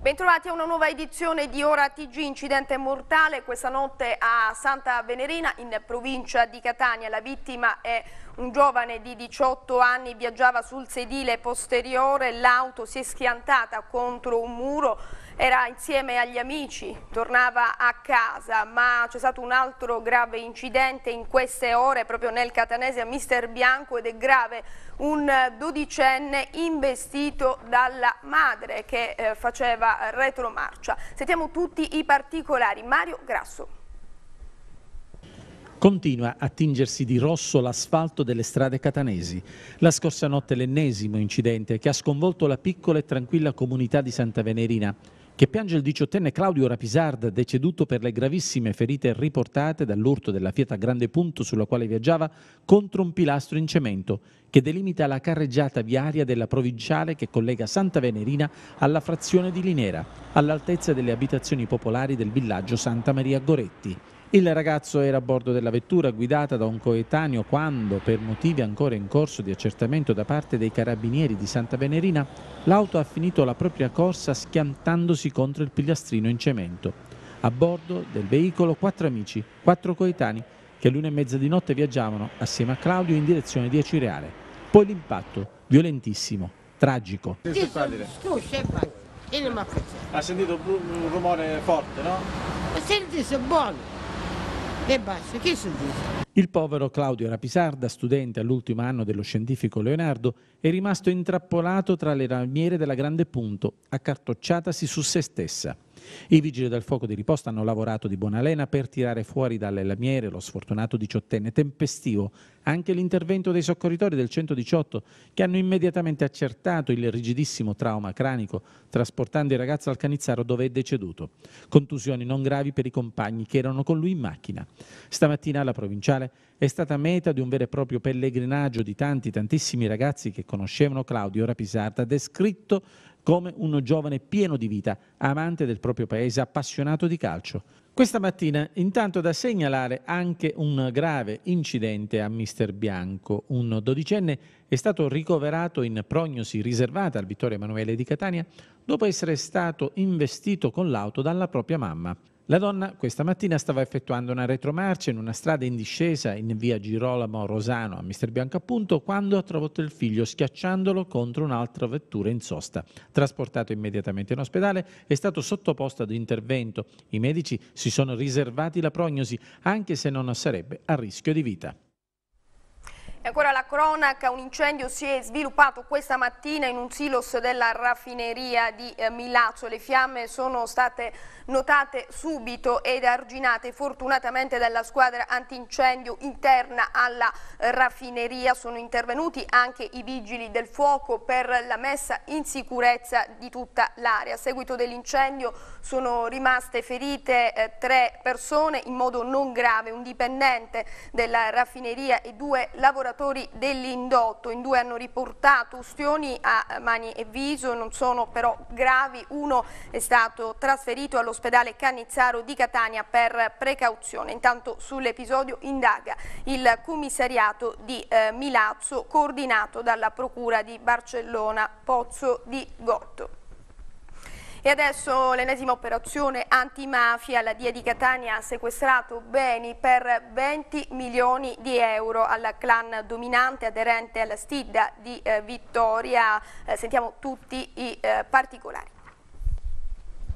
Bentrovati a una nuova edizione di Ora TG Incidente mortale questa notte a Santa Venerina in provincia di Catania. La vittima è un giovane di 18 anni, viaggiava sul sedile posteriore, l'auto si è schiantata contro un muro era insieme agli amici, tornava a casa, ma c'è stato un altro grave incidente in queste ore proprio nel catanese a Mister Bianco ed è grave un dodicenne investito dalla madre che eh, faceva retromarcia. Sentiamo tutti i particolari. Mario Grasso. Continua a tingersi di rosso l'asfalto delle strade catanesi. La scorsa notte l'ennesimo incidente che ha sconvolto la piccola e tranquilla comunità di Santa Venerina che piange il diciottenne Claudio Rapisard, deceduto per le gravissime ferite riportate dall'urto della Fiat a Grande Punto sulla quale viaggiava contro un pilastro in cemento che delimita la carreggiata viaria della provinciale che collega Santa Venerina alla frazione di Linera, all'altezza delle abitazioni popolari del villaggio Santa Maria Goretti. Il ragazzo era a bordo della vettura guidata da un coetaneo quando, per motivi ancora in corso di accertamento da parte dei carabinieri di Santa Venerina, l'auto ha finito la propria corsa schiantandosi contro il pilastrino in cemento. A bordo del veicolo quattro amici, quattro coetanei, che all'una e mezza di notte viaggiavano assieme a Claudio in direzione di Acireale. Poi l'impatto, violentissimo, tragico. Ha sentito un rumore forte, no? Ha sentito buono. E basta, che succede? Il povero Claudio Rapisarda, studente all'ultimo anno dello scientifico Leonardo, è rimasto intrappolato tra le ramiere della Grande Punto, accartocciatasi su se stessa. I vigili del fuoco di riposta hanno lavorato di buona lena per tirare fuori dalle lamiere lo sfortunato diciottenne tempestivo, anche l'intervento dei soccorritori del 118 che hanno immediatamente accertato il rigidissimo trauma cranico trasportando il ragazzo al canizzaro dove è deceduto. Contusioni non gravi per i compagni che erano con lui in macchina. Stamattina alla provinciale è stata meta di un vero e proprio pellegrinaggio di tanti tantissimi ragazzi che conoscevano Claudio Rapisarda descritto come un giovane pieno di vita, amante del proprio paese, appassionato di calcio. Questa mattina intanto da segnalare anche un grave incidente a Mister Bianco. Un dodicenne è stato ricoverato in prognosi riservata al Vittorio Emanuele di Catania dopo essere stato investito con l'auto dalla propria mamma. La donna questa mattina stava effettuando una retromarcia in una strada in discesa in via Girolamo Rosano a Mister Bianco appunto quando ha travolto il figlio schiacciandolo contro un'altra vettura in sosta. Trasportato immediatamente in ospedale è stato sottoposto ad intervento. I medici si sono riservati la prognosi anche se non sarebbe a rischio di vita. E ancora la cronaca, un incendio si è sviluppato questa mattina in un silos della raffineria di eh, Milazzo. Le fiamme sono state notate subito ed arginate fortunatamente dalla squadra antincendio interna alla eh, raffineria. Sono intervenuti anche i vigili del fuoco per la messa in sicurezza di tutta l'area. A seguito dell'incendio sono rimaste ferite eh, tre persone in modo non grave, un dipendente della raffineria e due lavoratori lavoratori dell'indotto, in due hanno riportato ustioni a mani e viso, non sono però gravi, uno è stato trasferito all'ospedale Cannizzaro di Catania per precauzione. Intanto sull'episodio indaga il commissariato di eh, Milazzo coordinato dalla procura di Barcellona Pozzo di Gotto. E adesso l'ennesima operazione antimafia, la DIA di Catania ha sequestrato beni per 20 milioni di euro al clan dominante aderente alla Stidda di eh, Vittoria. Eh, sentiamo tutti i eh, particolari.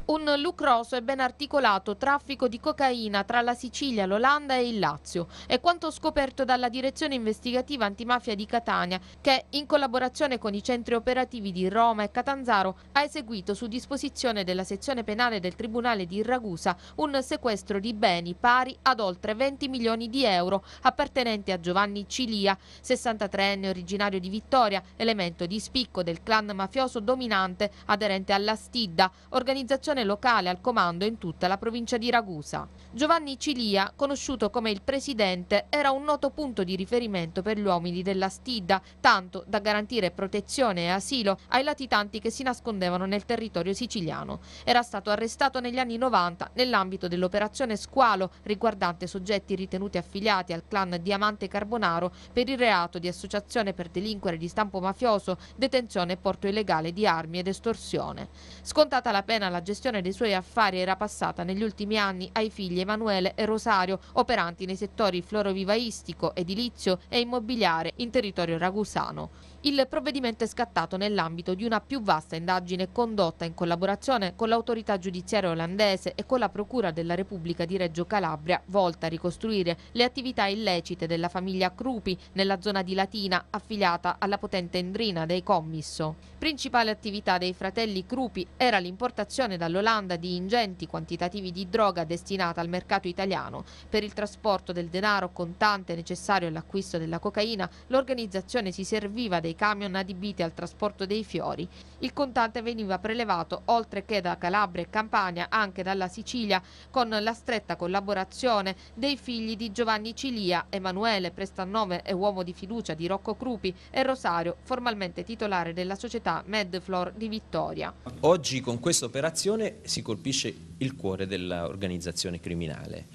Un lucroso e ben articolato traffico di cocaina tra la Sicilia, l'Olanda e il Lazio è quanto scoperto dalla Direzione Investigativa Antimafia di Catania che, in collaborazione con i centri operativi di Roma e Catanzaro, ha eseguito su disposizione della sezione penale del Tribunale di Ragusa un sequestro di beni pari ad oltre 20 milioni di euro appartenenti a Giovanni Cilia, 63enne originario di Vittoria, elemento di spicco del clan mafioso dominante aderente alla Stidda, organizzazione formazione locale al comando in tutta la provincia di Ragusa. Giovanni Cilia, conosciuto come il presidente, era un noto punto di riferimento per gli uomini della Stidda, tanto da garantire protezione e asilo ai latitanti che si nascondevano nel territorio siciliano. Era stato arrestato negli anni 90 nell'ambito dell'operazione Squalo riguardante soggetti ritenuti affiliati al clan Diamante Carbonaro per il reato di associazione per delinquere di stampo mafioso, detenzione e porto illegale di armi ed estorsione. Scontata la pena la gestione gestione dei suoi affari era passata negli ultimi anni ai figli Emanuele e Rosario, operanti nei settori florovivaistico, edilizio e immobiliare in territorio ragusano. Il provvedimento è scattato nell'ambito di una più vasta indagine condotta in collaborazione con l'autorità giudiziaria olandese e con la Procura della Repubblica di Reggio Calabria, volta a ricostruire le attività illecite della famiglia Crupi nella zona di Latina affiliata alla potente endrina dei Commisso. Principale attività dei fratelli Crupi era l'importazione dall'Olanda di ingenti quantitativi di droga destinata al mercato italiano. Per il trasporto del denaro contante necessario all'acquisto della cocaina, l'organizzazione si serviva dei dei camion adibiti al trasporto dei fiori, il contante veniva prelevato oltre che da Calabria e Campania anche dalla Sicilia con la stretta collaborazione dei figli di Giovanni Cilia, Emanuele Prestannome e uomo di fiducia di Rocco Crupi e Rosario, formalmente titolare della società Medflor di Vittoria. Oggi con questa operazione si colpisce il cuore dell'organizzazione criminale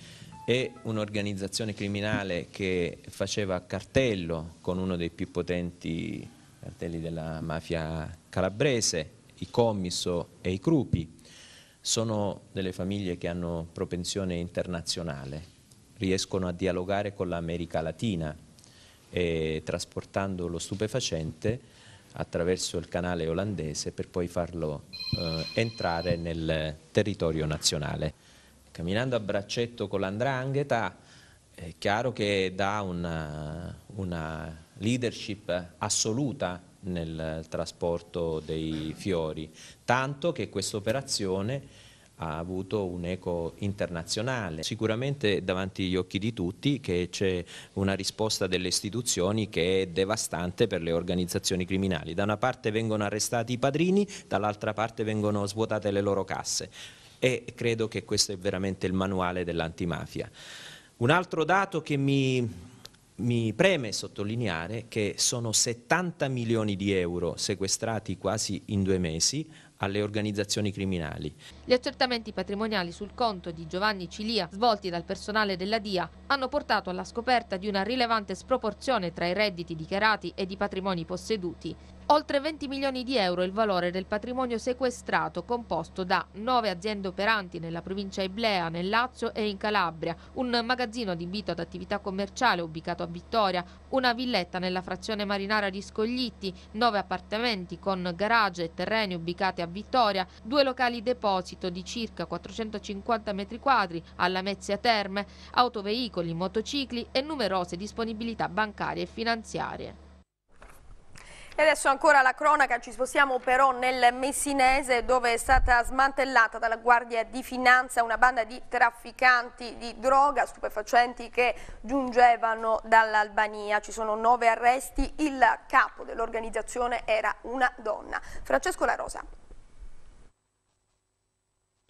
e un'organizzazione criminale che faceva cartello con uno dei più potenti cartelli della mafia calabrese, i Commisso e i Crupi. Sono delle famiglie che hanno propensione internazionale, riescono a dialogare con l'America Latina e trasportando lo stupefacente attraverso il canale olandese per poi farlo eh, entrare nel territorio nazionale camminando a braccetto con l'andrangheta, è chiaro che dà una, una leadership assoluta nel trasporto dei fiori, tanto che questa operazione ha avuto un eco internazionale. Sicuramente davanti agli occhi di tutti che c'è una risposta delle istituzioni che è devastante per le organizzazioni criminali. Da una parte vengono arrestati i padrini, dall'altra parte vengono svuotate le loro casse e credo che questo è veramente il manuale dell'antimafia. Un altro dato che mi, mi preme sottolineare è che sono 70 milioni di euro sequestrati quasi in due mesi alle organizzazioni criminali. Gli accertamenti patrimoniali sul conto di Giovanni Cilia, svolti dal personale della DIA, hanno portato alla scoperta di una rilevante sproporzione tra i redditi dichiarati e i patrimoni posseduti. Oltre 20 milioni di euro il valore del patrimonio sequestrato composto da nove aziende operanti nella provincia Iblea, nel Lazio e in Calabria, un magazzino adibito ad attività commerciale ubicato a Vittoria, una villetta nella frazione marinara di Scoglitti, nove appartamenti con garage e terreni ubicati a Vittoria, due locali deposito di circa 450 metri quadri alla Mezzia Terme, autoveicoli, motocicli e numerose disponibilità bancarie e finanziarie. E adesso ancora la cronaca, ci spostiamo però nel Messinese dove è stata smantellata dalla Guardia di Finanza una banda di trafficanti di droga stupefacenti che giungevano dall'Albania. Ci sono nove arresti, il capo dell'organizzazione era una donna. Francesco La Rosa.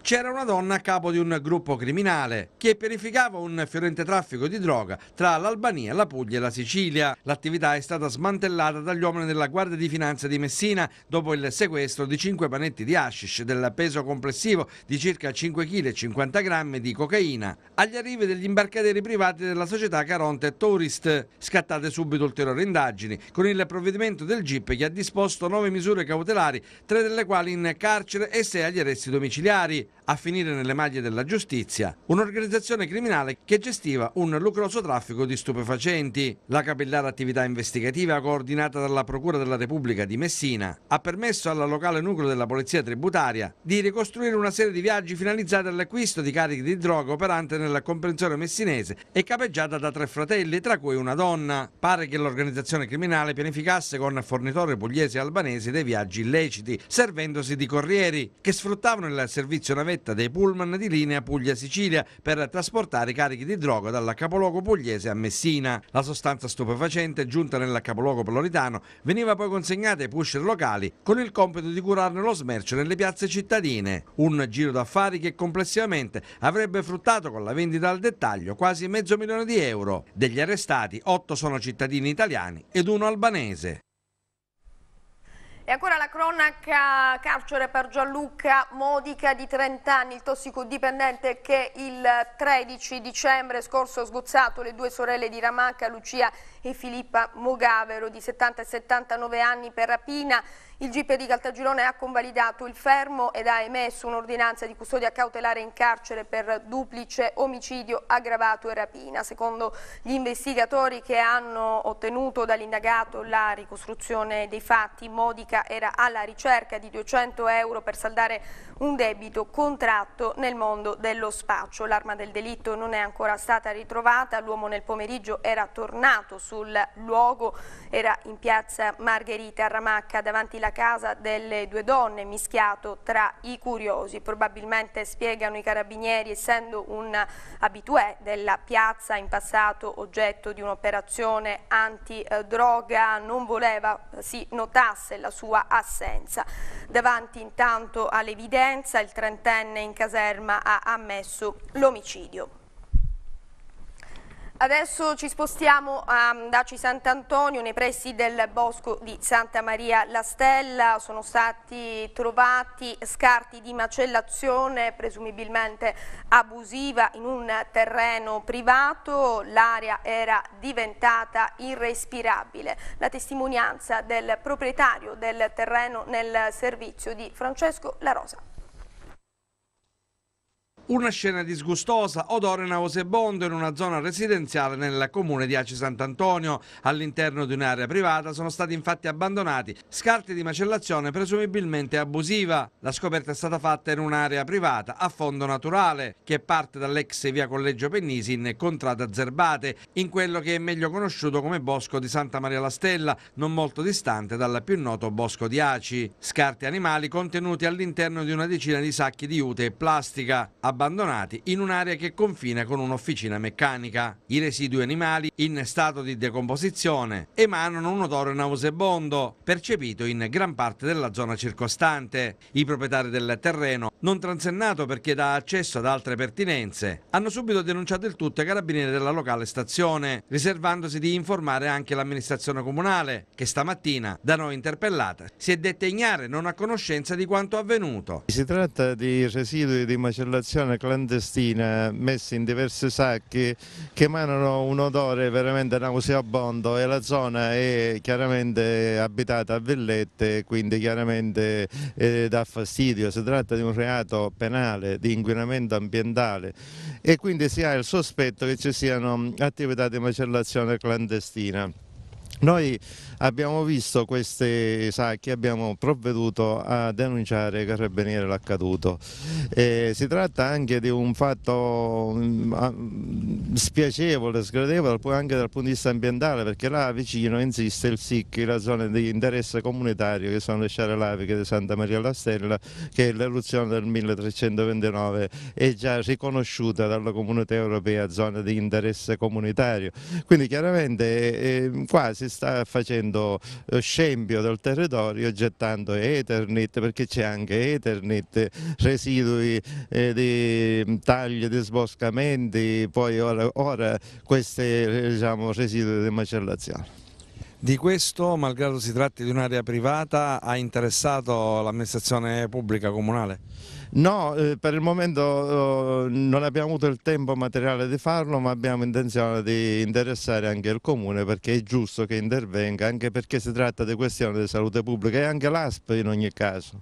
C'era una donna a capo di un gruppo criminale che pianificava un fiorente traffico di droga tra l'Albania, la Puglia e la Sicilia. L'attività è stata smantellata dagli uomini della Guardia di Finanza di Messina dopo il sequestro di 5 panetti di hashish del peso complessivo di circa 5,50 kg di cocaina agli arrivi degli imbarcaderi privati della società Caronte Tourist. Scattate subito ulteriori indagini con il provvedimento del GIP che ha disposto 9 misure cautelari, tre delle quali in carcere e 6 agli arresti domiciliari a finire nelle maglie della giustizia, un'organizzazione criminale che gestiva un lucroso traffico di stupefacenti. La capillare attività investigativa coordinata dalla Procura della Repubblica di Messina ha permesso alla locale nucleo della Polizia Tributaria di ricostruire una serie di viaggi finalizzati all'acquisto di carichi di droga operante nella comprensione messinese e capeggiata da tre fratelli, tra cui una donna. Pare che l'organizzazione criminale pianificasse con fornitori pugliesi e albanesi dei viaggi illeciti, servendosi di corrieri che sfruttavano il servizio navette navetta dei pullman di linea Puglia-Sicilia per trasportare carichi di droga dal capoluogo pugliese a Messina. La sostanza stupefacente giunta nel capoluogo peloritano veniva poi consegnata ai pusher locali con il compito di curarne lo smercio nelle piazze cittadine. Un giro d'affari che complessivamente avrebbe fruttato con la vendita al dettaglio quasi mezzo milione di euro. Degli arrestati, otto sono cittadini italiani ed uno albanese. E ancora la cronaca carcere per Gianluca Modica di 30 anni, il tossicodipendente che il 13 dicembre scorso ha sgozzato le due sorelle di Ramacca, Lucia e Filippa Mogavero di 70 e 79 anni per rapina. Il GP di Caltagirone ha convalidato il fermo ed ha emesso un'ordinanza di custodia cautelare in carcere per duplice omicidio aggravato e rapina. Secondo gli investigatori che hanno ottenuto dall'indagato la ricostruzione dei fatti, Modica era alla ricerca di 200 euro per saldare un debito contratto nel mondo dello spaccio. L'arma del delitto non è ancora stata ritrovata, l'uomo nel pomeriggio era tornato sul luogo, era in piazza Margherita a Ramacca davanti alla casa delle due donne, mischiato tra i curiosi. Probabilmente spiegano i carabinieri, essendo un abitué della piazza, in passato oggetto di un'operazione antidroga, non voleva eh, si notasse la sua assenza. Davanti intanto all'evidenza violenza, il trentenne in caserma ha ammesso l'omicidio. Adesso ci spostiamo a Daci Sant'Antonio, nei pressi del bosco di Santa Maria la Stella. Sono stati trovati scarti di macellazione, presumibilmente abusiva, in un terreno privato. L'area era diventata irrespirabile. La testimonianza del proprietario del terreno nel servizio di Francesco La Rosa. Una scena disgustosa, odore nauseabondo in una zona residenziale nel comune di Aci Sant'Antonio. All'interno di un'area privata sono stati infatti abbandonati scarti di macellazione presumibilmente abusiva. La scoperta è stata fatta in un'area privata a fondo naturale che parte dall'ex via Collegio Pennisi in Contrada Zerbate, in quello che è meglio conosciuto come Bosco di Santa Maria la Stella, non molto distante dal più noto Bosco di Aci. Scarti animali contenuti all'interno di una decina di sacchi di ute e plastica. Abbandonati abbandonati in un'area che confina con un'officina meccanica. I residui animali in stato di decomposizione emanano un odore nausebondo, percepito in gran parte della zona circostante. I proprietari del terreno, non transennato perché dà accesso ad altre pertinenze, hanno subito denunciato il tutto ai carabinieri della locale stazione, riservandosi di informare anche l'amministrazione comunale, che stamattina, da noi interpellata, si è detta ignare non a conoscenza di quanto avvenuto. Si tratta di residui di macellazione marijuana clandestina messa in diversi sacchi che emanano un odore veramente nauseabondo e la zona è chiaramente abitata a villette quindi chiaramente eh, dà fastidio, si tratta di un reato penale di inquinamento ambientale e quindi si ha il sospetto che ci siano attività di macellazione clandestina. Noi abbiamo visto questi sacchi, abbiamo provveduto a denunciare carabinieri l'accaduto. si tratta anche di un fatto mm, mm, spiacevole, sgradevole, anche dal punto di vista ambientale, perché là vicino insiste il SIC, la zona di interesse comunitario, che sono le sciare laviche di Santa Maria la Stella, che l'eruzione del 1329 è già riconosciuta dalla comunità europea zona di interesse comunitario. Quindi chiaramente eh, eh quasi sta facendo eh, scempio del territorio gettando Ethernet perché c'è anche Ethernet, residui eh, di mm, tagli, di sboscamenti, poi ora, ora questi eh, diciamo, residui di macellazione di questo, malgrado si tratti di un'area privata, ha interessato l'amministrazione pubblica comunale? No, eh, per il momento eh, non abbiamo avuto il tempo materiale di farlo, ma abbiamo intenzione di interessare anche il comune perché è giusto che intervenga, anche perché si tratta di questioni di salute pubblica e anche l'ASP in ogni caso.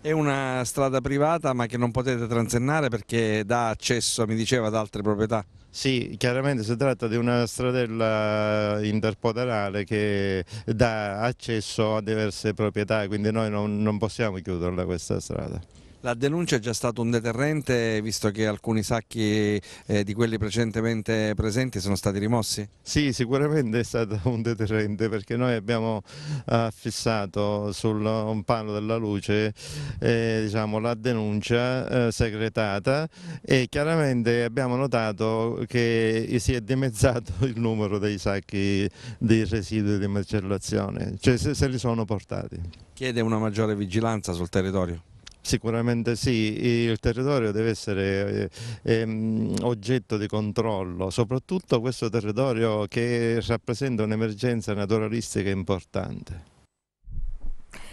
È una strada privata ma che non potete transennare perché dà accesso, mi diceva, ad altre proprietà. Sì, chiaramente si tratta di una stradella interpoderale che dà accesso a diverse proprietà, quindi noi non, non possiamo chiuderla questa strada. La denuncia è già stata un deterrente visto che alcuni sacchi eh, di quelli precedentemente presenti sono stati rimossi? Sì, sicuramente è stato un deterrente perché noi abbiamo affissato eh, su un palo della luce eh, diciamo, la denuncia eh, segretata e chiaramente abbiamo notato che si è dimezzato il numero dei sacchi di residui di macellazione, cioè se, se li sono portati. Chiede una maggiore vigilanza sul territorio? Sicuramente sì, il territorio deve essere eh, ehm, oggetto di controllo, soprattutto questo territorio che rappresenta un'emergenza naturalistica importante.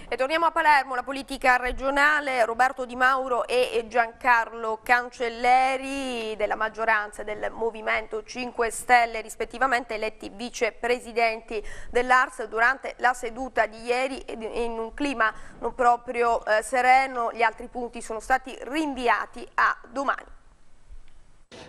E torniamo a Palermo, la politica regionale, Roberto Di Mauro e Giancarlo Cancelleri della maggioranza del Movimento 5 Stelle rispettivamente eletti vicepresidenti dell'Ars durante la seduta di ieri in un clima non proprio eh, sereno, gli altri punti sono stati rinviati a domani.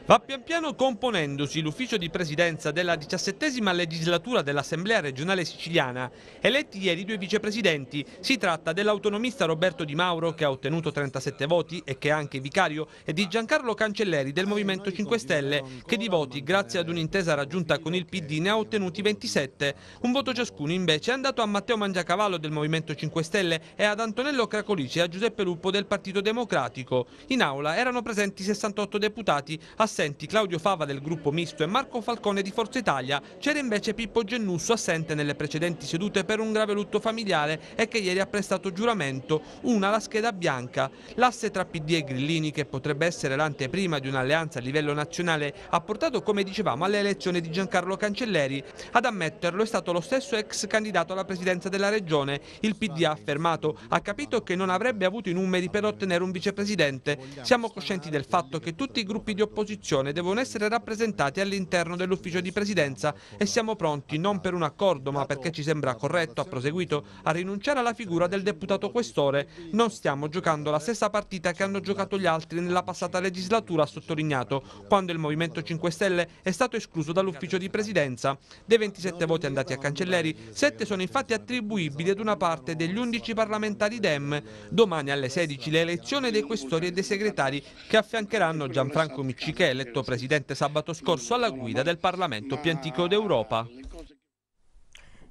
Va pian piano componendosi l'ufficio di presidenza della diciassettesima legislatura dell'Assemblea regionale siciliana. Eletti ieri due vicepresidenti, si tratta dell'autonomista Roberto Di Mauro che ha ottenuto 37 voti e che è anche vicario e di Giancarlo Cancelleri del Movimento 5 Stelle che di voti grazie ad un'intesa raggiunta con il PD ne ha ottenuti 27. Un voto ciascuno invece è andato a Matteo Mangiacavallo del Movimento 5 Stelle e ad Antonello Cracolici e a Giuseppe Luppo del Partito Democratico. In aula erano presenti 68 deputati Assenti Claudio Fava del gruppo misto e Marco Falcone di Forza Italia. C'era invece Pippo Gennusso assente nelle precedenti sedute per un grave lutto familiare e che ieri ha prestato giuramento, una alla scheda bianca. L'asse tra PD e Grillini, che potrebbe essere l'anteprima di un'alleanza a livello nazionale, ha portato, come dicevamo, all'elezione di Giancarlo Cancelleri. Ad ammetterlo è stato lo stesso ex candidato alla presidenza della regione. Il PD ha affermato, ha capito che non avrebbe avuto i numeri per ottenere un vicepresidente. Siamo coscienti del fatto che tutti i gruppi di opposizione opposizione devono essere rappresentati all'interno dell'ufficio di presidenza e siamo pronti, non per un accordo ma perché ci sembra corretto, ha proseguito, a rinunciare alla figura del deputato questore. Non stiamo giocando la stessa partita che hanno giocato gli altri nella passata legislatura, ha sottolineato, quando il Movimento 5 Stelle è stato escluso dall'ufficio di presidenza. Dei 27 voti andati a Cancelleri, 7 sono infatti attribuibili ad una parte degli 11 parlamentari DEM. Domani alle 16 l'elezione dei questori e dei segretari che affiancheranno Gianfranco Micci che è eletto presidente sabato scorso alla guida del Parlamento più antico d'Europa.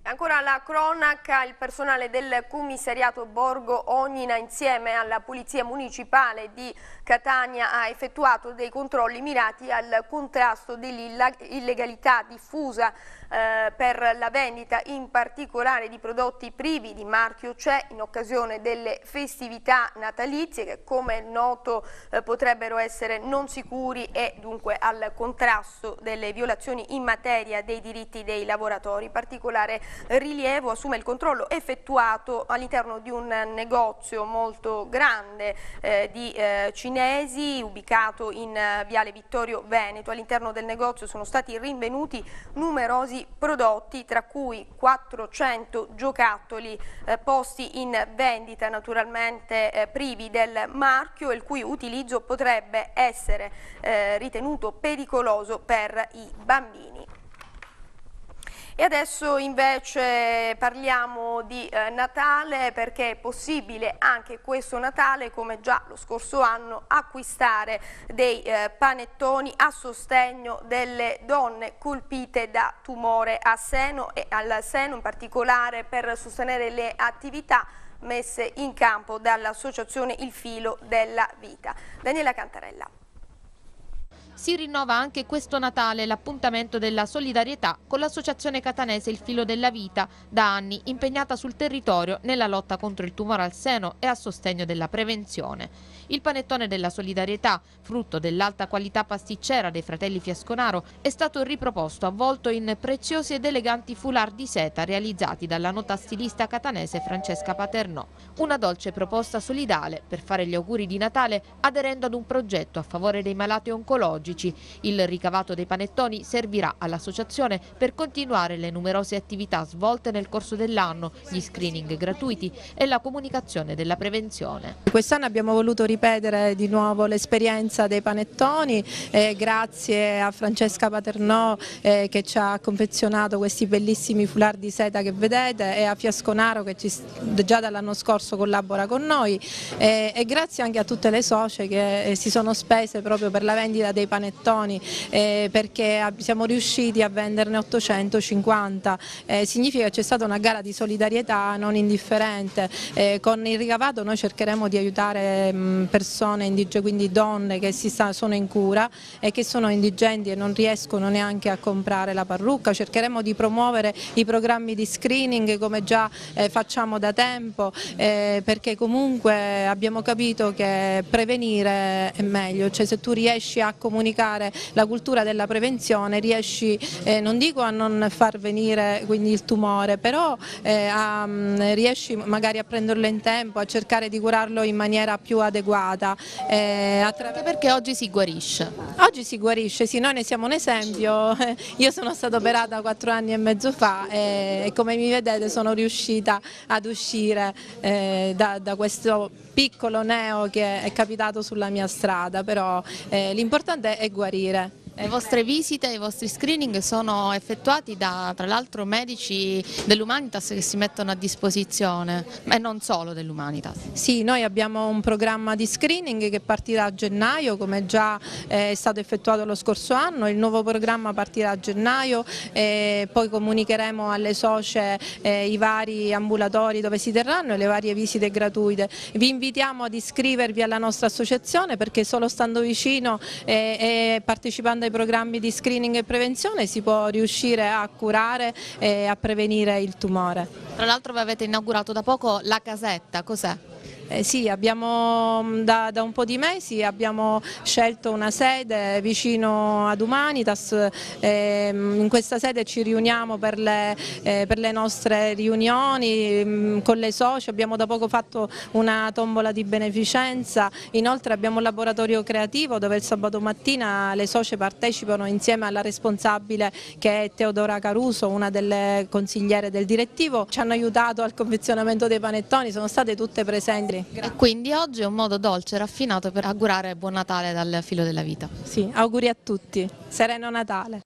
Ancora la cronaca, il personale del commissariato Borgo Ognina insieme alla Polizia Municipale di Catania ha effettuato dei controlli mirati al contrasto dell'illegalità diffusa eh, per la vendita in particolare di prodotti privi di marchio CE in occasione delle festività natalizie che come è noto eh, potrebbero essere non sicuri e dunque al contrasto delle violazioni in materia dei diritti dei lavoratori. In Particolare rilievo assume il controllo effettuato all'interno di un negozio molto grande eh, di eh, cinesi ubicato in eh, Viale Vittorio Veneto. All'interno del negozio sono stati rinvenuti numerosi numerosi prodotti, tra cui 400 giocattoli eh, posti in vendita naturalmente eh, privi del marchio, il cui utilizzo potrebbe essere eh, ritenuto pericoloso per i bambini. E adesso invece parliamo di eh, Natale perché è possibile anche questo Natale, come già lo scorso anno, acquistare dei eh, panettoni a sostegno delle donne colpite da tumore a seno e al seno in particolare per sostenere le attività messe in campo dall'associazione Il Filo della Vita. Daniela Cantarella. Si rinnova anche questo Natale l'appuntamento della solidarietà con l'associazione catanese Il Filo della Vita, da anni impegnata sul territorio nella lotta contro il tumore al seno e a sostegno della prevenzione. Il panettone della solidarietà, frutto dell'alta qualità pasticcera dei fratelli Fiasconaro, è stato riproposto avvolto in preziosi ed eleganti foulard di seta realizzati dalla nota stilista catanese Francesca Paternò. Una dolce proposta solidale per fare gli auguri di Natale aderendo ad un progetto a favore dei malati oncologici. Il ricavato dei panettoni servirà all'associazione per continuare le numerose attività svolte nel corso dell'anno, gli screening gratuiti e la comunicazione della prevenzione. Quest'anno abbiamo voluto riportare ripetere di nuovo l'esperienza dei panettoni e eh, grazie a Francesca Paternò eh, che ci ha confezionato questi bellissimi foulard di seta che vedete e a Fiasconaro che ci, già dall'anno scorso collabora con noi e, eh, e, grazie anche a tutte le socie che si sono spese proprio per la vendita dei panettoni perché siamo riusciti a venderne 850, significa che c'è stata una gara di solidarietà non indifferente, con il ricavato noi cercheremo di aiutare persone indige, quindi donne che sa, sono in cura e che sono indigenti e non riescono neanche a comprare la parrucca. Cercheremo di promuovere i programmi di screening come già eh, facciamo da tempo eh, perché comunque abbiamo capito che prevenire è meglio, cioè se tu riesci a comunicare la cultura della prevenzione riesci eh, non dico a non far venire quindi il tumore però eh, a, mm, riesci magari a prenderlo in tempo, a cercare di curarlo in maniera più adeguata abituata. Eh, attraver- perché oggi si guarisce? Oggi si guarisce, sì, noi ne siamo un esempio. Io sono stata operata quattro anni e mezzo fa eh, e come mi vedete sono riuscita ad uscire eh, da, da, questo piccolo neo che è capitato sulla mia strada, però eh, l'importante è guarire. Le vostre visite, i vostri screening sono effettuati da tra l'altro medici dell'Humanitas che si mettono a disposizione e non solo dell'Humanitas. Sì, noi abbiamo un programma di screening che partirà a gennaio come già eh, è stato effettuato lo scorso anno, il nuovo programma partirà a gennaio e eh, poi comunicheremo alle socie eh, i vari ambulatori dove si terranno e le varie visite gratuite. Vi invitiamo ad iscrivervi alla nostra associazione perché solo stando vicino e partecipando ai programmi di screening e prevenzione si può riuscire a curare e a prevenire il tumore. Tra l'altro vi avete inaugurato da poco la casetta, cos'è? Eh sì, abbiamo, mm, da, da, un po' di mesi abbiamo scelto una sede vicino ad Humanitas, eh, in questa sede ci riuniamo per le, eh, per le nostre riunioni mh, mm, con le soci, abbiamo da poco fatto una tombola di beneficenza, inoltre abbiamo un laboratorio creativo dove il sabato mattina le soci partecipano insieme alla responsabile che è Teodora Caruso, una delle consigliere del direttivo, ci hanno aiutato al confezionamento dei panettoni, sono state tutte presenti altri. Grazie. E quindi oggi è un modo dolce e raffinato per augurare buon Natale dal filo della vita. Sì, auguri a tutti. Sereno Natale.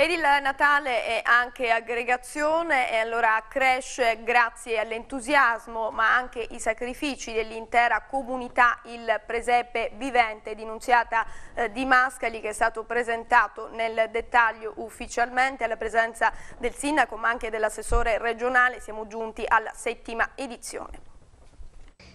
Ed il Natale è anche aggregazione e allora cresce grazie all'entusiasmo ma anche i sacrifici dell'intera comunità il presepe vivente Dinunziata eh, di Mascali che è stato presentato nel dettaglio ufficialmente alla presenza del sindaco ma anche dell'assessore regionale siamo giunti alla settima edizione.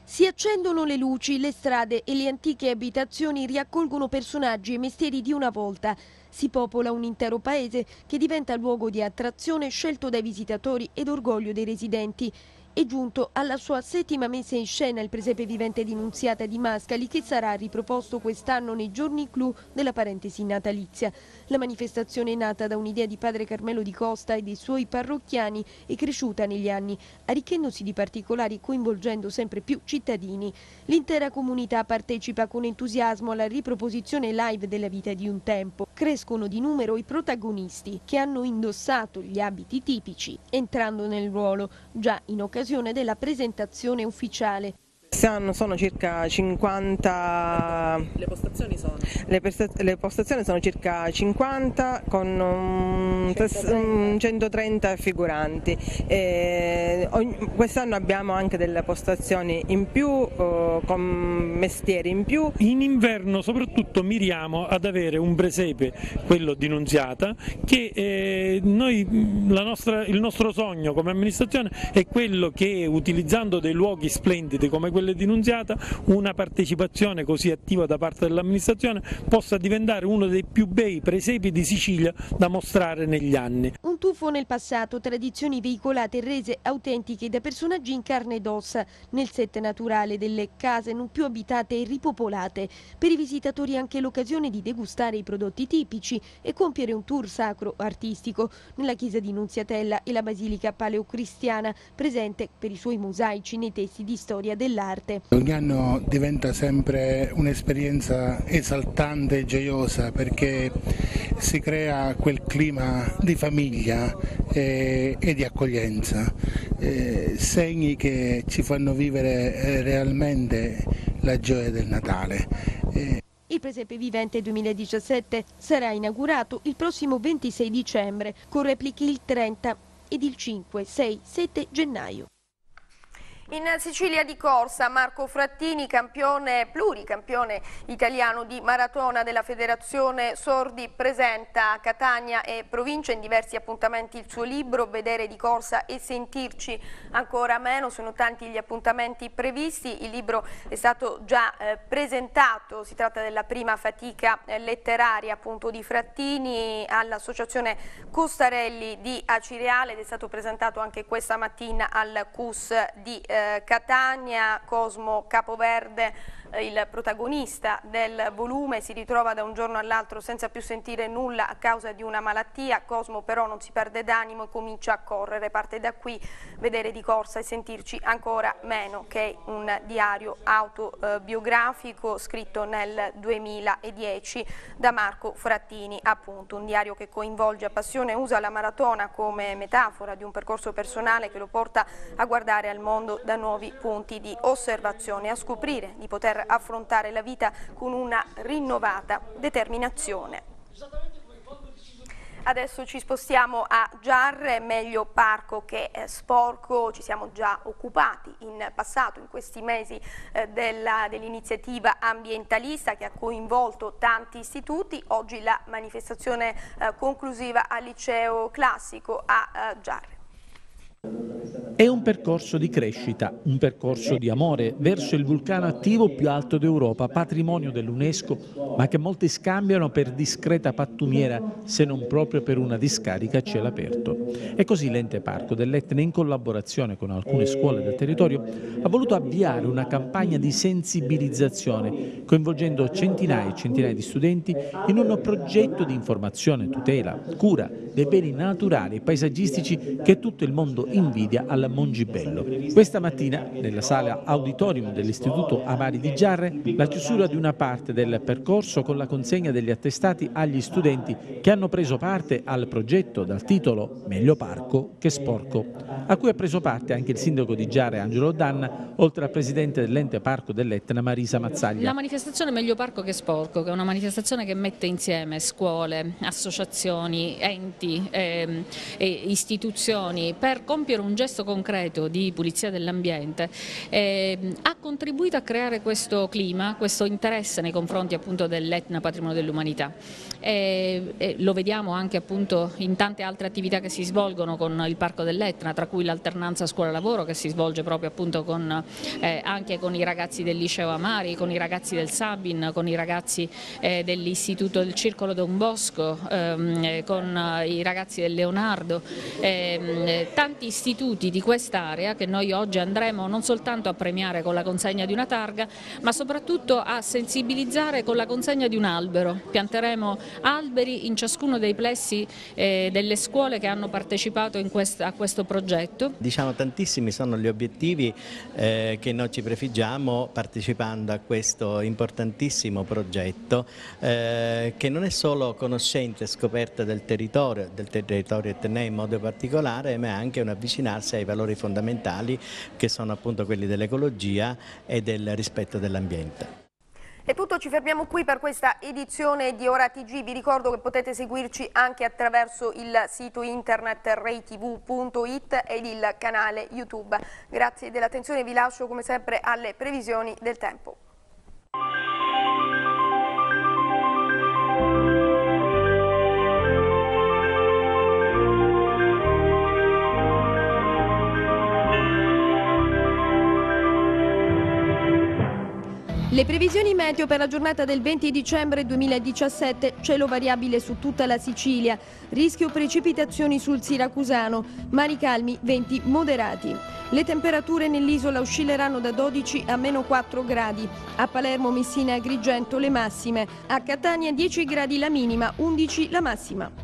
Si accendono le luci, le strade e le antiche abitazioni riaccolgono personaggi e mestieri di una volta. Si popola un intero paese che diventa luogo di attrazione scelto dai visitatori ed orgoglio dei residenti. È giunto alla sua settima messa in scena il presepe vivente di Nunziata di Mascali che sarà riproposto quest'anno nei giorni clou della parentesi natalizia. La manifestazione è nata da un'idea di padre Carmelo di Costa e dei suoi parrocchiani e cresciuta negli anni, arricchendosi di particolari coinvolgendo sempre più cittadini. L'intera comunità partecipa con entusiasmo alla riproposizione live della vita di un tempo. Crescono di numero i protagonisti che hanno indossato gli abiti tipici entrando nel ruolo già in occasione della presentazione ufficiale. Quest'anno sono circa 50... Le postazioni sono? Le, le postazioni sono circa 50 con um, 130. 130. figuranti. Quest'anno abbiamo anche delle postazioni in più, uh, con mestieri in più. In inverno soprattutto miriamo ad avere un presepe, quello di Nunziata, che eh, noi, nostra, il nostro sogno come amministrazione è quello che utilizzando dei luoghi splendidi come quello quelle di una partecipazione così attiva da parte dell'amministrazione possa diventare uno dei più bei presepi di Sicilia da mostrare negli anni. Un tuffo nel passato, tradizioni veicolate e rese autentiche da personaggi in carne ed ossa, nel set naturale delle case non più abitate e ripopolate. Per i visitatori anche l'occasione di degustare i prodotti tipici e compiere un tour sacro artistico nella chiesa di Nunziatella e la basilica paleocristiana, presente per i suoi mosaici nei testi di storia dell'arte dell'arte. Ogni anno diventa sempre un'esperienza esaltante e gioiosa perché si crea quel clima di famiglia e, eh, e di accoglienza, eh, segni che ci fanno vivere eh, realmente la gioia del Natale. Eh. Il presepe vivente 2017 sarà inaugurato il prossimo 26 dicembre con replichi il 30 ed il 5, 6, 7 gennaio. In Sicilia di corsa Marco Frattini, campione pluricampione italiano di maratona della Federazione Sordi, presenta a Catania e provincia in diversi appuntamenti il suo libro Vedere di corsa e sentirci ancora meno. Sono tanti gli appuntamenti previsti, il libro è stato già eh, presentato, si tratta della prima fatica eh, letteraria appunto di Frattini all'associazione Costarelli di Acireale ed è stato presentato anche questa mattina al CUS di eh, Catania, Cosmo Capoverde il protagonista del volume si ritrova da un giorno all'altro senza più sentire nulla a causa di una malattia, Cosmo però non si perde d'animo e comincia a correre, parte da qui vedere di corsa e sentirci ancora meno che un diario autobiografico scritto nel 2010 da Marco Frattini, appunto un diario che coinvolge a passione, usa la maratona come metafora di un percorso personale che lo porta a guardare al mondo da nuovi punti di osservazione, a scoprire di poter affrontare la vita con una rinnovata determinazione. Adesso ci spostiamo a Giarre, meglio parco che eh, sporco, ci siamo già occupati in passato, in questi mesi eh, dell'iniziativa dell ambientalista che ha coinvolto tanti istituti, oggi la manifestazione eh, conclusiva al liceo classico a eh, Giarre. È un percorso di crescita, un percorso di amore verso il vulcano attivo più alto d'Europa, patrimonio dell'UNESCO, ma che molti scambiano per discreta pattumiera, se non proprio per una discarica a cielo aperto. E così l'ente parco dell'Etna, in collaborazione con alcune scuole del territorio, ha voluto avviare una campagna di sensibilizzazione, coinvolgendo centinaia e centinaia di studenti in un progetto di informazione, tutela, cura dei beni naturali e paesaggistici che tutto il mondo invidia al Mongibello. Questa mattina, nella sala auditorium dell'Istituto Amari di Giarre, la chiusura di una parte del percorso con la consegna degli attestati agli studenti che hanno preso parte al progetto dal titolo Meglio parco che sporco, a cui ha preso parte anche il sindaco di Giarre Angelo Danna, oltre al presidente dell'ente Parco dell'Etna Marisa Mazzaglia. La manifestazione Meglio parco che sporco, che è una manifestazione che mette insieme scuole, associazioni, enti, eh, istituzioni per combattere compiere un gesto concreto di pulizia dell'ambiente eh, ha contribuito a creare questo clima, questo interesse nei confronti appunto dell'Etna Patrimonio dell'Umanità. Eh, eh, lo vediamo anche appunto in tante altre attività che si svolgono con il Parco dell'Etna, tra cui l'alternanza scuola-lavoro che si svolge proprio appunto con, eh, anche con i ragazzi del liceo Amari, con i ragazzi del Sabin, con i ragazzi eh, dell'istituto del Circolo Don Bosco, ehm, eh, con i ragazzi del Leonardo, ehm, tanti istituti di quest'area che noi oggi andremo non soltanto a premiare con la consegna di una targa ma soprattutto a sensibilizzare con la consegna di un albero. Pianteremo alberi in ciascuno dei plessi eh, delle scuole che hanno partecipato quest a questo progetto. Diciamo tantissimi sono gli obiettivi eh, che noi ci prefiggiamo partecipando a questo importantissimo progetto eh, che non è solo conoscenza e scoperta del territorio, del territorio etneo in modo particolare ma è anche una avvicinarsi ai valori fondamentali che sono appunto quelli dell'ecologia e del rispetto dell'ambiente. È tutto, ci fermiamo qui per questa edizione di Ora TG. Vi ricordo che potete seguirci anche attraverso il sito internet reitv.it ed il canale YouTube. Grazie dell'attenzione, vi lascio come sempre alle previsioni del tempo. Le previsioni meteo per la giornata del 20 dicembre 2017, cielo variabile su tutta la Sicilia, rischio precipitazioni sul Siracusano, mari calmi, venti moderati. Le temperature nell'isola oscilleranno da 12 a meno 4 gradi, a Palermo, Messina e Agrigento le massime, a Catania 10 gradi la minima, 11 la massima.